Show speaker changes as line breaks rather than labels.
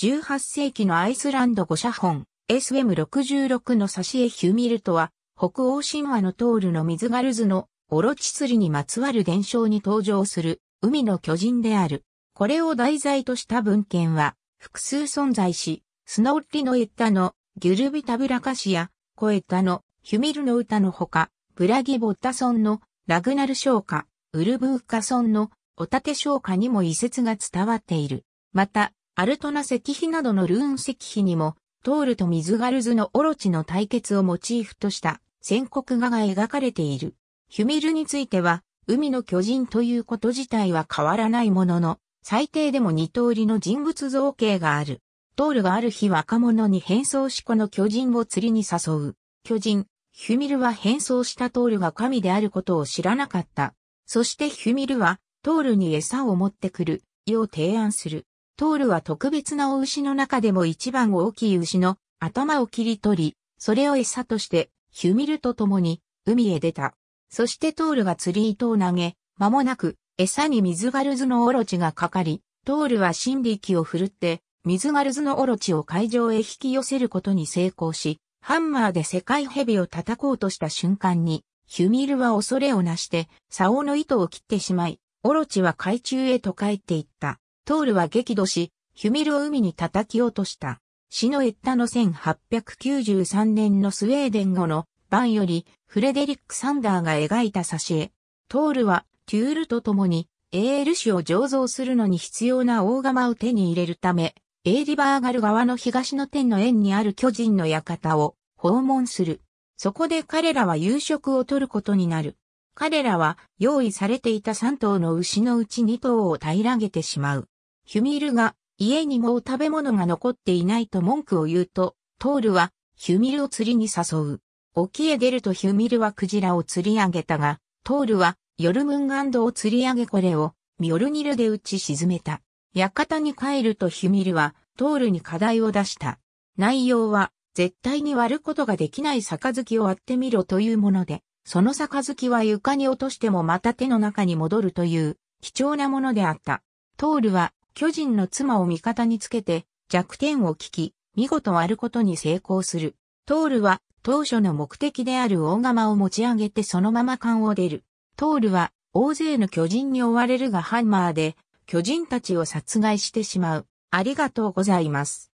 18世紀のアイスランド語写本 SM66 の挿絵ヒュミルトは、北欧神話のトールの水ガルズのオロチ釣りにまつわる伝承に登場する海の巨人である。これを題材とした文献は複数存在し、スノッリのエッタのギュルビタブラカシやコエッタのヒュミルの歌のほか、ブラギボッタソンのラグナル昇華、ウルブーカソンのオタテ昇華にも遺説が伝わっている。また、アルトナ石碑などのルーン石碑にも、トールと水ガルズのオロチの対決をモチーフとした戦国画が描かれている。ヒュミルについては、海の巨人ということ自体は変わらないものの、最低でも二通りの人物造形がある。トールがある日若者に変装しこの巨人を釣りに誘う。巨人、ヒュミルは変装したトールが神であることを知らなかった。そしてヒュミルは、トールに餌を持ってくる、よう提案する。トールは特別なお牛の中でも一番大きい牛の頭を切り取り、それを餌としてヒュミルと共に海へ出た。そしてトールが釣り糸を投げ、間もなく餌に水ガルズのオロチがかかり、トールは理力を振るって、水ガルズのオロチを海上へ引き寄せることに成功し、ハンマーで世界蛇を叩こうとした瞬間に、ヒュミルは恐れをなして、竿の糸を切ってしまい、オロチは海中へと帰っていった。トールは激怒し、ヒュミルを海に叩き落とした。死のエッタの1893年のスウェーデン語の版よりフレデリック・サンダーが描いた挿絵。トールはテュールと共にエール種を醸造するのに必要な大釜を手に入れるため、エーリバーガル側の東の天の縁にある巨人の館を訪問する。そこで彼らは夕食をとることになる。彼らは用意されていた3頭の牛のうち2頭を平らげてしまう。ヒュミルが家にもう食べ物が残っていないと文句を言うと、トールはヒュミルを釣りに誘う。沖へ出るとヒュミルはクジラを釣り上げたが、トールはヨルムンガンドを釣り上げこれをミョルニルで打ち沈めた。館に帰るとヒュミルはトールに課題を出した。内容は絶対に割ることができない杯を割ってみろというもので、その杯は床に落としてもまた手の中に戻るという貴重なものであった。トールは巨人の妻を味方につけて弱点を聞き、見事割ることに成功する。トールは当初の目的である大釜を持ち上げてそのまま勘を出る。トールは大勢の巨人に追われるがハンマーで巨人たちを殺害してしまう。ありがとうございます。